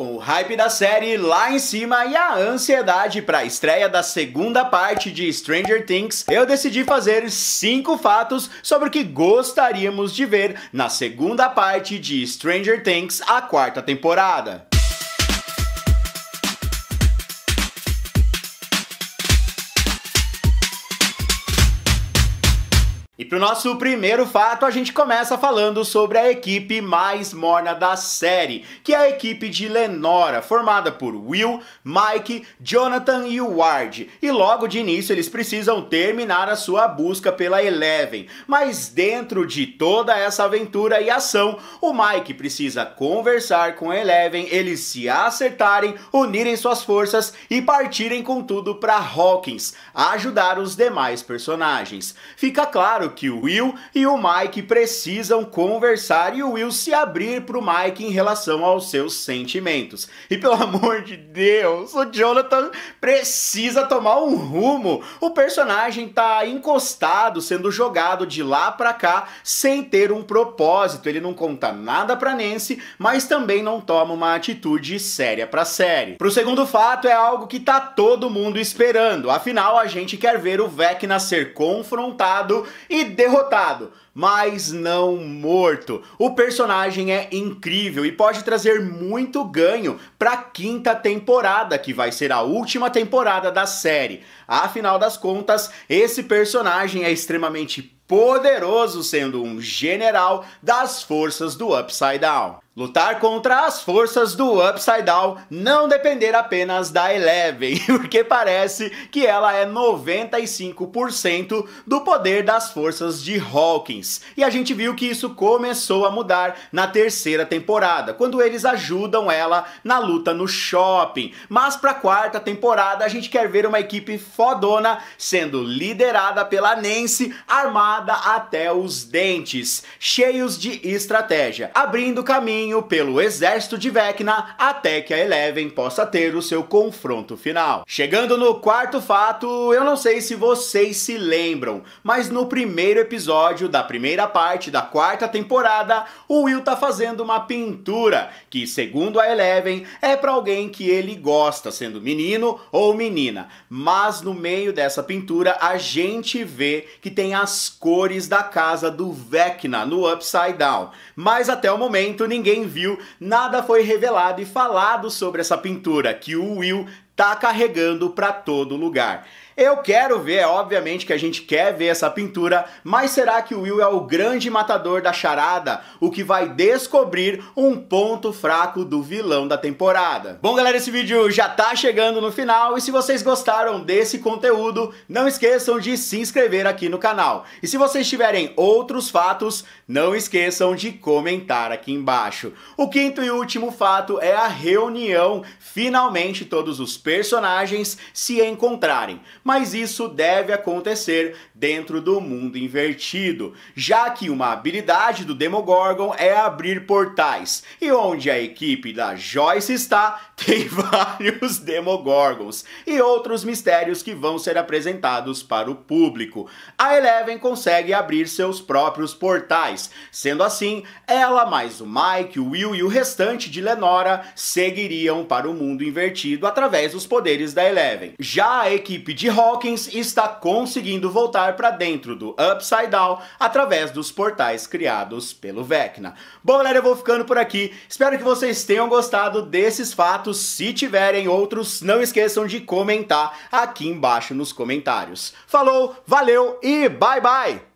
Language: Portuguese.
com o hype da série lá em cima e a ansiedade para a estreia da segunda parte de Stranger Things, eu decidi fazer 5 fatos sobre o que gostaríamos de ver na segunda parte de Stranger Things, a quarta temporada. E para o nosso primeiro fato, a gente começa falando sobre a equipe mais morna da série, que é a equipe de Lenora, formada por Will, Mike, Jonathan e Ward. E logo de início eles precisam terminar a sua busca pela Eleven. Mas dentro de toda essa aventura e ação, o Mike precisa conversar com a Eleven, eles se acertarem, unirem suas forças e partirem com tudo para Hawkins, ajudar os demais personagens. Fica claro que o Will e o Mike precisam conversar e o Will se abrir pro Mike em relação aos seus sentimentos. E pelo amor de Deus, o Jonathan precisa tomar um rumo. O personagem tá encostado, sendo jogado de lá para cá sem ter um propósito. Ele não conta nada para Nancy, mas também não toma uma atitude séria para série. Pro segundo fato é algo que tá todo mundo esperando. Afinal, a gente quer ver o Vecna ser confrontado e derrotado, mas não morto. O personagem é incrível e pode trazer muito ganho para a quinta temporada, que vai ser a última temporada da série. Afinal das contas, esse personagem é extremamente poderoso, sendo um general das forças do Upside Down. Lutar contra as forças do Upside Down não depender apenas da Eleven, porque parece que ela é 95% do poder das forças de Hawkins. E a gente viu que isso começou a mudar na terceira temporada, quando eles ajudam ela na luta no shopping. Mas para a quarta temporada a gente quer ver uma equipe fodona sendo liderada pela Nancy, armada até os dentes, cheios de estratégia, abrindo caminho caminho pelo exército de Vecna até que a Eleven possa ter o seu confronto final. Chegando no quarto fato, eu não sei se vocês se lembram, mas no primeiro episódio da primeira parte da quarta temporada, o Will tá fazendo uma pintura que, segundo a Eleven, é para alguém que ele gosta, sendo menino ou menina. Mas no meio dessa pintura, a gente vê que tem as cores da casa do Vecna no Upside Down. Mas até o momento, ninguém ninguém viu, nada foi revelado e falado sobre essa pintura que o Will tá carregando para todo lugar. Eu quero ver, é obviamente que a gente quer ver essa pintura, mas será que o Will é o grande matador da charada, o que vai descobrir um ponto fraco do vilão da temporada? Bom, galera, esse vídeo já tá chegando no final e se vocês gostaram desse conteúdo, não esqueçam de se inscrever aqui no canal. E se vocês tiverem outros fatos, não esqueçam de comentar aqui embaixo. O quinto e último fato é a reunião, finalmente todos os personagens se encontrarem mas isso deve acontecer dentro do mundo invertido, já que uma habilidade do Demogorgon é abrir portais, e onde a equipe da Joyce está, tem vários Demogorgons e outros mistérios que vão ser apresentados para o público. A Eleven consegue abrir seus próprios portais, sendo assim, ela mais o Mike, o Will e o restante de Lenora seguiriam para o mundo invertido através dos poderes da Eleven. Já a equipe de Hawkins está conseguindo voltar voltar para dentro do Upside Down através dos portais criados pelo Vecna. Bom, galera, eu vou ficando por aqui. Espero que vocês tenham gostado desses fatos. Se tiverem outros, não esqueçam de comentar aqui embaixo nos comentários. Falou, valeu e bye bye!